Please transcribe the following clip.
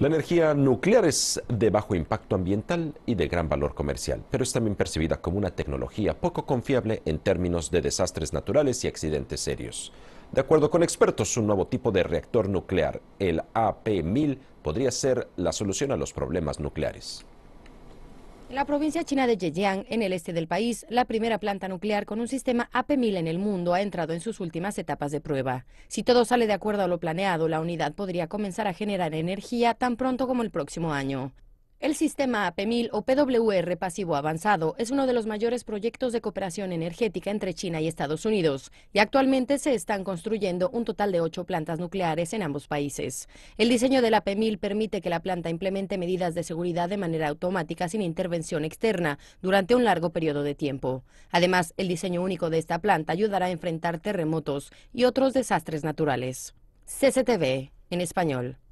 La energía nuclear es de bajo impacto ambiental y de gran valor comercial, pero es también percibida como una tecnología poco confiable en términos de desastres naturales y accidentes serios. De acuerdo con expertos, un nuevo tipo de reactor nuclear, el AP-1000, podría ser la solución a los problemas nucleares. La provincia china de Zhejiang, en el este del país, la primera planta nuclear con un sistema AP1000 en el mundo, ha entrado en sus últimas etapas de prueba. Si todo sale de acuerdo a lo planeado, la unidad podría comenzar a generar energía tan pronto como el próximo año. El sistema AP1000 o PWR pasivo avanzado es uno de los mayores proyectos de cooperación energética entre China y Estados Unidos y actualmente se están construyendo un total de ocho plantas nucleares en ambos países. El diseño del AP1000 permite que la planta implemente medidas de seguridad de manera automática sin intervención externa durante un largo periodo de tiempo. Además, el diseño único de esta planta ayudará a enfrentar terremotos y otros desastres naturales. CCTV en español.